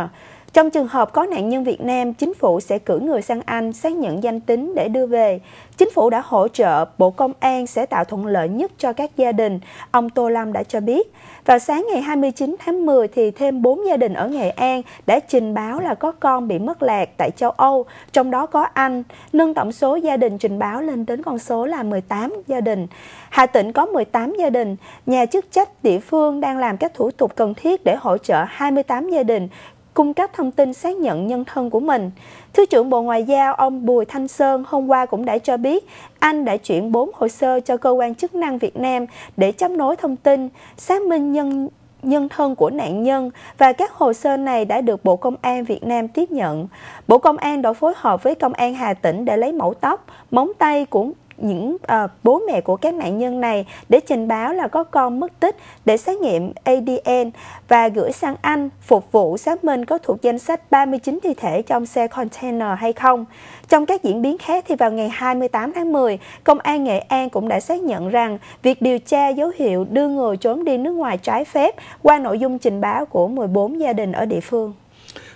[SPEAKER 2] Trong trường hợp có nạn nhân Việt Nam, chính phủ sẽ cử người sang Anh xác nhận danh tính để đưa về. Chính phủ đã hỗ trợ, Bộ Công an sẽ tạo thuận lợi nhất cho các gia đình, ông Tô Lâm đã cho biết. Vào sáng ngày 29 tháng 10 thì thêm 4 gia đình ở Nghệ An đã trình báo là có con bị mất lạc tại châu Âu, trong đó có Anh, nâng tổng số gia đình trình báo lên đến con số là 18 gia đình. Hà Tĩnh có 18 gia đình, nhà chức trách địa phương đang làm các thủ tục cần thiết để hỗ trợ 28 gia đình cung cấp thông tin xác nhận nhân thân của mình. Thứ trưởng Bộ Ngoại giao ông Bùi Thanh Sơn hôm qua cũng đã cho biết anh đã chuyển 4 hồ sơ cho cơ quan chức năng Việt Nam để chấp nối thông tin, xác minh nhân nhân thân của nạn nhân và các hồ sơ này đã được Bộ Công an Việt Nam tiếp nhận. Bộ Công an đã phối hợp với Công an Hà Tĩnh để lấy mẫu tóc, móng tay của những uh, bố mẹ của các nạn nhân này để trình báo là có con mất tích để xét nghiệm ADN và gửi sang Anh phục vụ xác minh có thuộc danh sách 39 thi thể trong xe container hay không. Trong các diễn biến khác thì vào ngày 28 tháng 10, Công an Nghệ An cũng đã xác nhận rằng việc điều tra dấu hiệu đưa người trốn đi nước ngoài trái phép qua nội dung trình báo của 14 gia đình ở địa phương.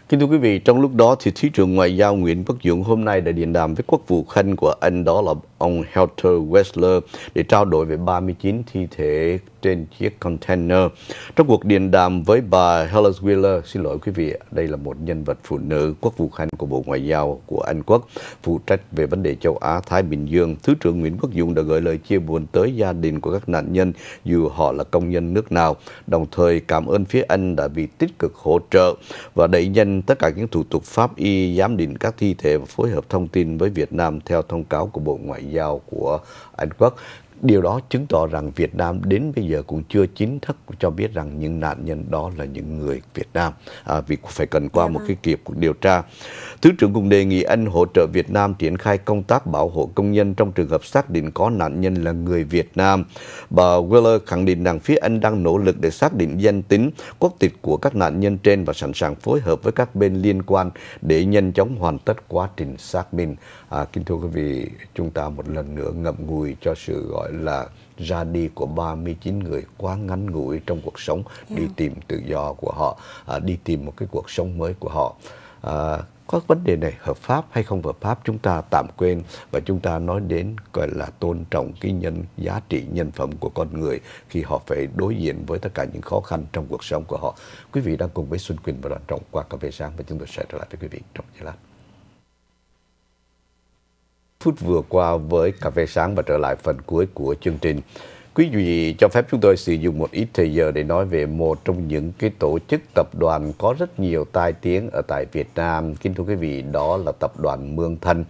[SPEAKER 1] Kính thưa quý vị, trong lúc đó thì Thứ trưởng Ngoại giao Nguyễn Bắc Dũng hôm nay đã điện đàm với quốc vụ khanh của Anh đó là ông Helter Westler để trao đổi về 39 thi thể trên chiếc container. Trong cuộc điện đàm với bà Helen Wheeler, xin lỗi quý vị, đây là một nhân vật phụ nữ quốc vụ khanh của Bộ Ngoại giao của Anh Quốc, phụ trách về vấn đề châu Á Thái Bình Dương, Thứ trưởng Nguyễn Quốc Dung đã gửi lời chia buồn tới gia đình của các nạn nhân dù họ là công nhân nước nào, đồng thời cảm ơn phía Anh đã bị tích cực hỗ trợ và đẩy nhanh tất cả những thủ tục pháp y giám định các thi thể và phối hợp thông tin với Việt Nam theo thông cáo của Bộ Ngoại giao của Anh Quốc. Điều đó chứng tỏ rằng Việt Nam đến bây giờ cũng chưa chính thức cho biết rằng những nạn nhân đó là những người Việt Nam à, vì phải cần qua dạ một vâng. cái kịp điều tra. Thứ trưởng cũng đề nghị anh hỗ trợ Việt Nam triển khai công tác bảo hộ công nhân trong trường hợp xác định có nạn nhân là người Việt Nam. Bà Weller khẳng định rằng phía anh đang nỗ lực để xác định danh tính, quốc tịch của các nạn nhân trên và sẵn sàng phối hợp với các bên liên quan để nhanh chóng hoàn tất quá trình xác minh. À, kính thưa quý vị, chúng ta một lần nữa ngậm ngùi cho sự gọi là ra đi của 39 người quá ngắn ngủi trong cuộc sống yeah. đi dạ. tìm tự do của họ, à, đi tìm một cái cuộc sống mới của họ. À, có vấn đề này hợp pháp hay không hợp pháp chúng ta tạm quên và chúng ta nói đến gọi là tôn trọng cái nhân giá trị nhân phẩm của con người khi họ phải đối diện với tất cả những khó khăn trong cuộc sống của họ. Quý vị đang cùng với Xuân Quỳnh và đoàn trọng qua cà phê sáng và chúng tôi sẽ trở lại với quý vị trong giây lát phút vừa qua với cà phê sáng và trở lại phần cuối của chương trình. Quý vị cho phép chúng tôi sử dụng một ít thời giờ để nói về một trong những cái tổ chức tập đoàn có rất nhiều tai tiếng ở tại Việt Nam. Kính thưa quý vị, đó là tập đoàn Mương Thân.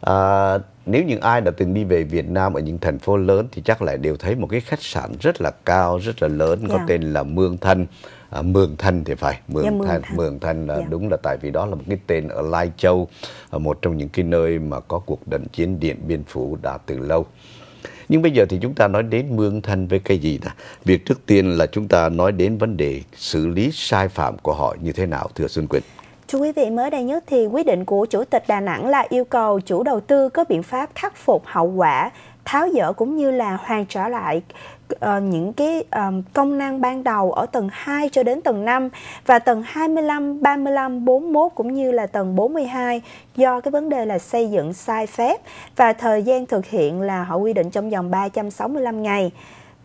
[SPEAKER 1] À, nếu những ai đã từng đi về Việt Nam ở những thành phố lớn thì chắc lại đều thấy một cái khách sạn rất là cao, rất là lớn yeah. có dạ. tên là Mương Thân. À, Mường Thanh thì phải, Mường yeah, dạ, Thanh, Mường Thanh là yeah. Dạ. đúng là tại vì đó là một cái tên ở Lai Châu một trong những cái nơi mà có cuộc đận chiến Điện Biên Phủ đã từ lâu. Nhưng bây giờ thì chúng ta nói đến mương thanh với cái gì ta? Việc trước tiên là chúng ta nói đến vấn đề xử lý sai phạm của họ như thế nào thưa Xuân Quỳnh?
[SPEAKER 2] Thưa quý vị, mới đây nhất thì quyết định của Chủ tịch Đà Nẵng là yêu cầu chủ đầu tư có biện pháp khắc phục hậu quả, tháo dỡ cũng như là hoàn trả lại uh, những cái um, công năng ban đầu ở tầng 2 cho đến tầng 5 và tầng 25, 35, 41 cũng như là tầng 42 do cái vấn đề là xây dựng sai phép và thời gian thực hiện là họ quy định trong vòng 365 ngày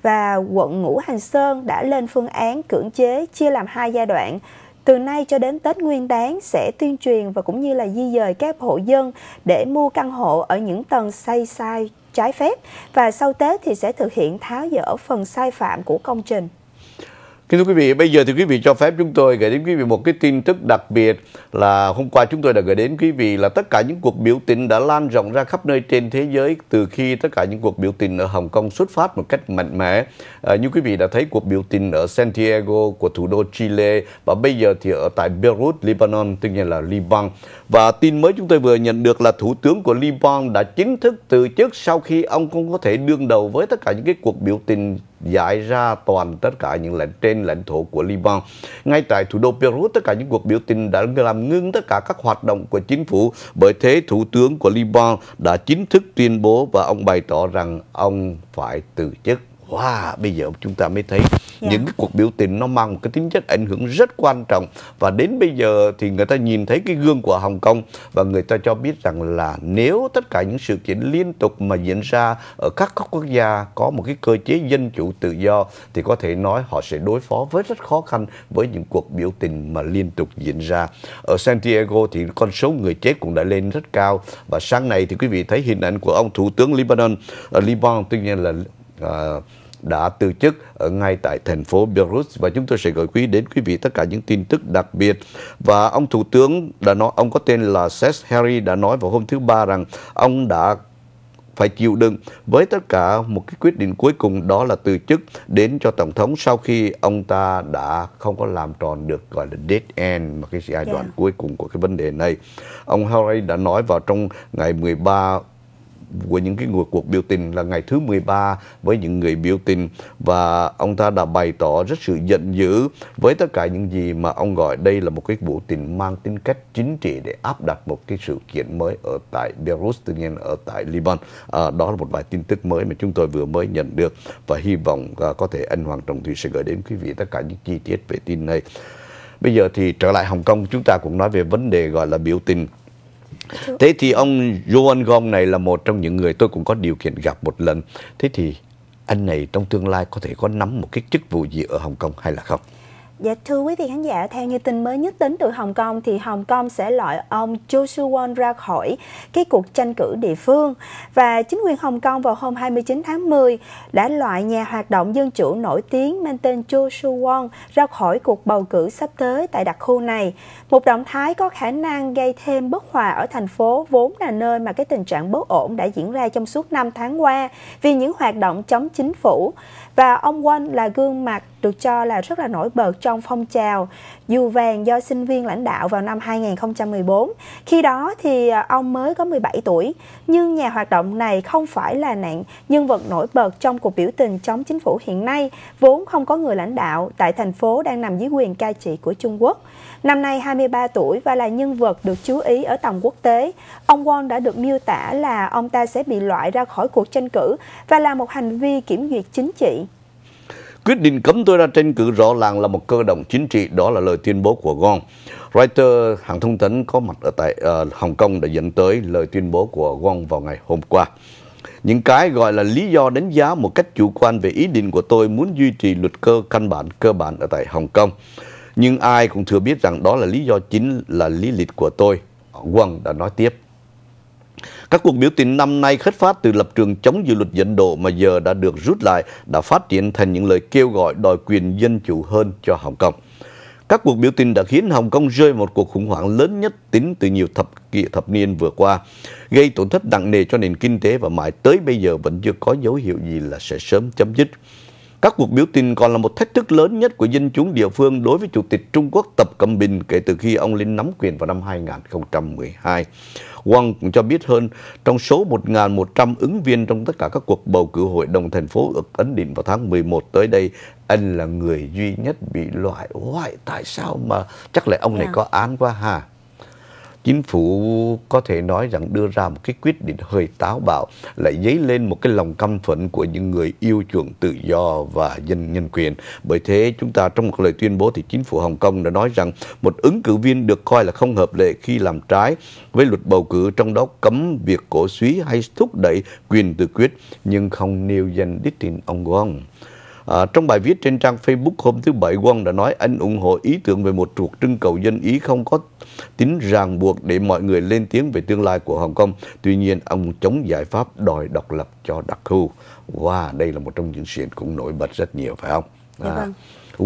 [SPEAKER 2] và quận Ngũ Hành Sơn đã lên phương án cưỡng chế chia làm hai giai đoạn từ nay cho đến Tết Nguyên đáng sẽ tuyên truyền và cũng như là di dời các hộ dân để mua căn hộ ở những tầng xây sai trái phép và sau Tết thì sẽ thực hiện tháo dỡ phần sai phạm của công trình.
[SPEAKER 1] Kính thưa quý vị, bây giờ thì quý vị cho phép chúng tôi gửi đến quý vị một cái tin tức đặc biệt là hôm qua chúng tôi đã gửi đến quý vị là tất cả những cuộc biểu tình đã lan rộng ra khắp nơi trên thế giới từ khi tất cả những cuộc biểu tình ở Hồng Kông xuất phát một cách mạnh mẽ. À, như quý vị đã thấy cuộc biểu tình ở Santiago của thủ đô Chile và bây giờ thì ở tại Beirut, Lebanon, tức là Liban. Và tin mới chúng tôi vừa nhận được là Thủ tướng của Liban đã chính thức từ chức sau khi ông không có thể đương đầu với tất cả những cái cuộc biểu tình giải ra toàn tất cả những lãnh trên lãnh thổ của Liban. Ngay tại thủ đô Beirut, tất cả những cuộc biểu tình đã làm ngưng tất cả các hoạt động của chính phủ. Bởi thế, Thủ tướng của Liban đã chính thức tuyên bố và ông bày tỏ rằng ông phải từ chức wow, bây giờ chúng ta mới thấy yeah. Dạ. những cái cuộc biểu tình nó mang một cái tính chất ảnh hưởng rất quan trọng và đến bây giờ thì người ta nhìn thấy cái gương của Hồng Kông và người ta cho biết rằng là nếu tất cả những sự kiện liên tục mà diễn ra ở các quốc gia có một cái cơ chế dân chủ tự do thì có thể nói họ sẽ đối phó với rất khó khăn với những cuộc biểu tình mà liên tục diễn ra. Ở Santiago thì con số người chết cũng đã lên rất cao và sáng nay thì quý vị thấy hình ảnh của ông thủ tướng Lebanon, ở ờ, Liban tuy nhiên là uh, đã từ chức ở ngay tại thành phố Belarus và chúng tôi sẽ gửi quý đến quý vị tất cả những tin tức đặc biệt và ông thủ tướng đã nói ông có tên là Seth Harry đã nói vào hôm thứ ba rằng ông đã phải chịu đựng với tất cả một cái quyết định cuối cùng đó là từ chức đến cho tổng thống sau khi ông ta đã không có làm tròn được gọi là dead end mà cái giai đoạn yeah. Dạ. cuối cùng của cái vấn đề này. Ông Harry đã nói vào trong ngày 13 của những cái người cuộc biểu tình là ngày thứ 13 với những người biểu tình và ông ta đã bày tỏ rất sự giận dữ với tất cả những gì mà ông gọi đây là một cái biểu tình mang tính cách chính trị để áp đặt một cái sự kiện mới ở tại Belarus tự nhiên ở tại Liban à, đó là một vài tin tức mới mà chúng tôi vừa mới nhận được và hy vọng à, có thể anh Hoàng Trọng Thủy sẽ gửi đến quý vị tất cả những chi tiết về tin này bây giờ thì trở lại Hồng Kông chúng ta cũng nói về vấn đề gọi là biểu tình Thế thì ông Joan Gong này là một trong những người tôi cũng có điều kiện gặp một lần. Thế thì anh này trong tương lai có thể có nắm một cái chức vụ gì ở Hồng Kông hay là không?
[SPEAKER 2] Dạ thưa quý vị khán giả, theo như tin mới nhất đến từ Hồng Kông thì Hồng Kông sẽ loại ông Chu Suwon ra khỏi cái cuộc tranh cử địa phương và chính quyền Hồng Kông vào hôm 29 tháng 10 đã loại nhà hoạt động dân chủ nổi tiếng mang tên Chu Suwon ra khỏi cuộc bầu cử sắp tới tại đặc khu này. Một động thái có khả năng gây thêm bất hòa ở thành phố vốn là nơi mà cái tình trạng bất ổn đã diễn ra trong suốt 5 tháng qua vì những hoạt động chống chính phủ và ông Won là gương mặt được cho là rất là nổi bật trong phong trào dù vàng do sinh viên lãnh đạo vào năm 2014. Khi đó thì à, ông mới có 17 tuổi, nhưng nhà hoạt động này không phải là nạn nhân vật nổi bật trong cuộc biểu tình chống chính phủ hiện nay, vốn không có người lãnh đạo tại thành phố đang nằm dưới quyền cai trị của Trung Quốc. Năm nay 23 tuổi và là nhân vật được chú ý ở tầm quốc tế. Ông Won đã được miêu tả là ông ta sẽ bị loại ra khỏi cuộc tranh cử và là một hành vi kiểm duyệt chính trị
[SPEAKER 1] Quyết định cấm tôi ra tranh cử rõ ràng là một cơ động chính trị, đó là lời tuyên bố của Wong. Reuters, hãng thông tấn có mặt ở tại uh, Hồng Kông đã dẫn tới lời tuyên bố của Wong vào ngày hôm qua. Những cái gọi là lý do đánh giá một cách chủ quan về ý định của tôi muốn duy trì luật cơ căn bản cơ bản ở tại Hồng Kông. Nhưng ai cũng thừa biết rằng đó là lý do chính là lý lịch của tôi. Wong đã nói tiếp. Các cuộc biểu tình năm nay khất phát từ lập trường chống dự luật dẫn độ mà giờ đã được rút lại, đã phát triển thành những lời kêu gọi đòi quyền dân chủ hơn cho Hồng Kông. Các cuộc biểu tình đã khiến Hồng Kông rơi một cuộc khủng hoảng lớn nhất tính từ nhiều thập kỷ thập niên vừa qua, gây tổn thất nặng nề cho nền kinh tế và mãi tới bây giờ vẫn chưa có dấu hiệu gì là sẽ sớm chấm dứt. Các cuộc biểu tình còn là một thách thức lớn nhất của dân chúng địa phương đối với Chủ tịch Trung Quốc Tập Cận Bình kể từ khi ông lên nắm quyền vào năm 2012. Wang cũng cho biết hơn trong số 1.100 ứng viên trong tất cả các cuộc bầu cử hội đồng thành phố được ấn định vào tháng 11 tới đây, anh là người duy nhất bị loại hoại. Tại sao mà chắc là ông này dạ. có án quá hà? chính phủ có thể nói rằng đưa ra một cái quyết định hơi táo bạo lại dấy lên một cái lòng căm phẫn của những người yêu chuộng tự do và dân nhân quyền. Bởi thế chúng ta trong một lời tuyên bố thì chính phủ Hồng Kông đã nói rằng một ứng cử viên được coi là không hợp lệ khi làm trái với luật bầu cử trong đó cấm việc cổ suý hay thúc đẩy quyền tự quyết nhưng không nêu danh đích tên ông của À, trong bài viết trên trang Facebook hôm thứ Bảy, Quang đã nói anh ủng hộ ý tưởng về một cuộc trưng cầu dân ý không có tính ràng buộc để mọi người lên tiếng về tương lai của Hồng Kông. Tuy nhiên, ông chống giải pháp đòi độc lập cho đặc khu. Wow, đây là một trong những chuyện cũng nổi bật rất nhiều phải không? Dạ à. Dạ vâng.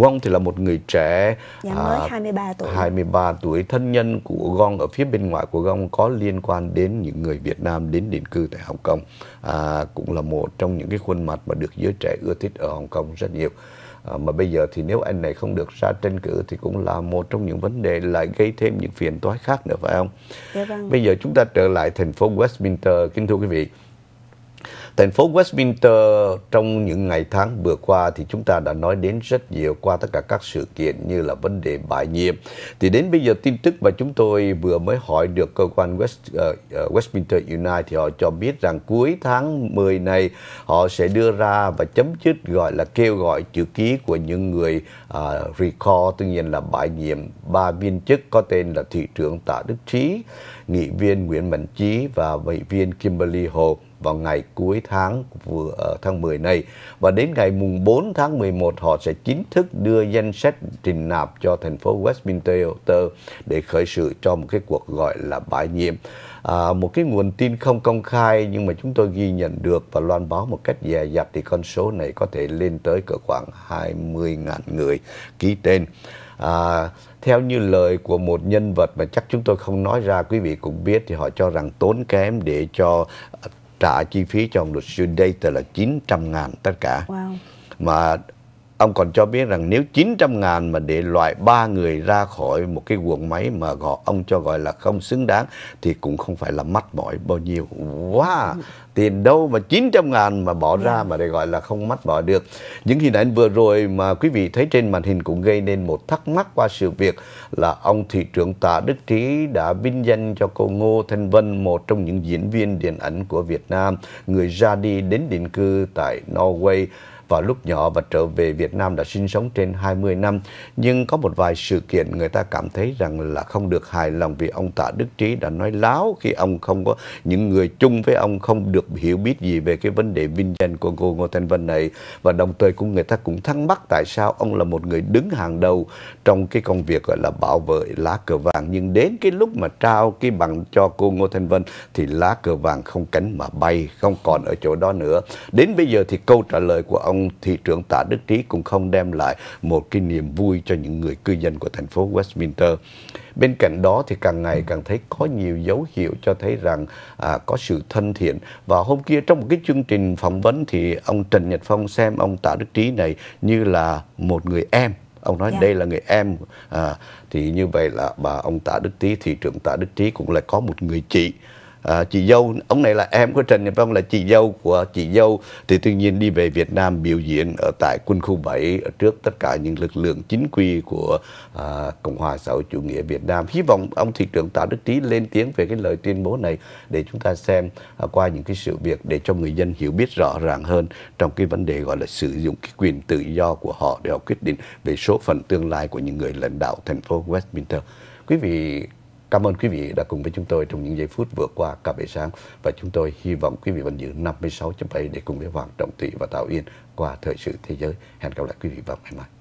[SPEAKER 1] Gong thì là một người trẻ dạ, mới à, 23 tuổi 23 tuổi thân nhân của Gong ở phía bên ngoài của Gong có liên quan đến những người Việt Nam đến định cư tại Hồng Kông à, cũng là một trong những cái khuôn mặt mà được giới trẻ ưa thích ở Hồng Kông rất nhiều à, mà bây giờ thì nếu anh này không được ra tranh cử thì cũng là một trong những vấn đề lại gây thêm những phiền toái khác nữa phải không? Dạ vâng. Bây giờ chúng ta trở lại thành phố Westminster kính thưa quý vị. Thành phố Westminster trong những ngày tháng vừa qua thì chúng ta đã nói đến rất nhiều qua tất cả các sự kiện như là vấn đề bãi nhiệm. Thì đến bây giờ tin tức mà chúng tôi vừa mới hỏi được cơ quan West, uh, Westminster United thì họ cho biết rằng cuối tháng 10 này họ sẽ đưa ra và chấm dứt gọi là kêu gọi chữ ký của những người uh, ờ, recall, tuy nhiên là bãi nhiệm ba viên chức có tên là thị trưởng Tạ Đức Trí, nghị viên Nguyễn Mạnh Chí và ủy viên Kimberly Hồ vào ngày cuối tháng vừa ờ, tháng 10 này và đến ngày mùng 4 tháng 11 họ sẽ chính thức đưa danh sách trình nạp cho thành phố Westminster để khởi sự cho một cái cuộc gọi là bãi nhiệm. À, một cái nguồn tin không công khai nhưng mà chúng tôi ghi nhận được và loan báo một cách dè dặt thì con số này có thể lên tới cỡ khoảng 20.000 người ký tên. À, theo như lời của một nhân vật mà chắc chúng tôi không nói ra quý vị cũng biết thì họ cho rằng tốn kém để cho trả chi phí cho ông luật sư Data là 900 ngàn tất cả. Wow. Mà ông còn cho biết rằng nếu 900 ngàn mà để loại ba người ra khỏi một cái quần máy mà gọi ông cho gọi là không xứng đáng thì cũng không phải là mắt mỏi bao nhiêu. Wow! Ừ tiền đâu mà 900 ngàn mà bỏ ra dạ. mà để gọi là không mắt bỏ được. Những hình ảnh vừa rồi mà quý vị thấy trên màn hình cũng gây nên một thắc mắc qua sự việc là ông thị trưởng Tạ Đức Trí đã vinh danh cho cô Ngô Thanh Vân, một trong những diễn viên điện ảnh của Việt Nam, người ra đi đến định cư tại Norway và lúc nhỏ và trở về Việt Nam đã sinh sống trên 20 năm. Nhưng có một vài sự kiện người ta cảm thấy rằng là không được hài lòng vì ông Tạ Đức Trí đã nói láo khi ông không có những người chung với ông không được hiểu biết gì về cái vấn đề vinh danh của cô Ngô Thanh Vân này và đồng thời cũng người ta cũng thắc mắc tại sao ông là một người đứng hàng đầu trong cái công việc gọi là bảo vệ lá cờ vàng nhưng đến cái lúc mà trao cái bằng cho cô Ngô Thanh Vân thì lá cờ vàng không cánh mà bay không còn ở chỗ đó nữa. Đến bây giờ thì câu trả lời của ông trong thị trưởng Tạ đức trí cũng không đem lại một cái niềm vui cho những người cư dân của thành phố Westminster. Bên cạnh đó thì càng ngày càng thấy có nhiều dấu hiệu cho thấy rằng à, có sự thân thiện. Và hôm kia trong một cái chương trình phỏng vấn thì ông Trần Nhật Phong xem ông Tạ Đức Trí này như là một người em ông nói yeah. Dạ. đây là người em à, thì như vậy là bà ông tạ đức trí thị trưởng tạ đức trí cũng lại có một người chị à, chị dâu ông này là em của Trần Nhật Phong là chị dâu của chị dâu thì tự nhiên đi về Việt Nam biểu diễn ở tại quân khu 7 trước tất cả những lực lượng chính quy của à, Cộng hòa xã hội chủ nghĩa Việt Nam hy vọng ông thị trưởng Tạ Đức Trí lên tiếng về cái lời tuyên bố này để chúng ta xem à, qua những cái sự việc để cho người dân hiểu biết rõ ràng hơn trong cái vấn đề gọi là sử dụng cái quyền tự do của họ để họ quyết định về số phận tương lai của những người lãnh đạo thành phố Westminster quý vị Cảm ơn quý vị đã cùng với chúng tôi trong những giây phút vừa qua cả buổi sáng và chúng tôi hy vọng quý vị vẫn giữ 56.7 để cùng với Hoàng Trọng Thủy và Tạo Yên qua thời sự thế giới. Hẹn gặp lại quý vị vào ngày mai.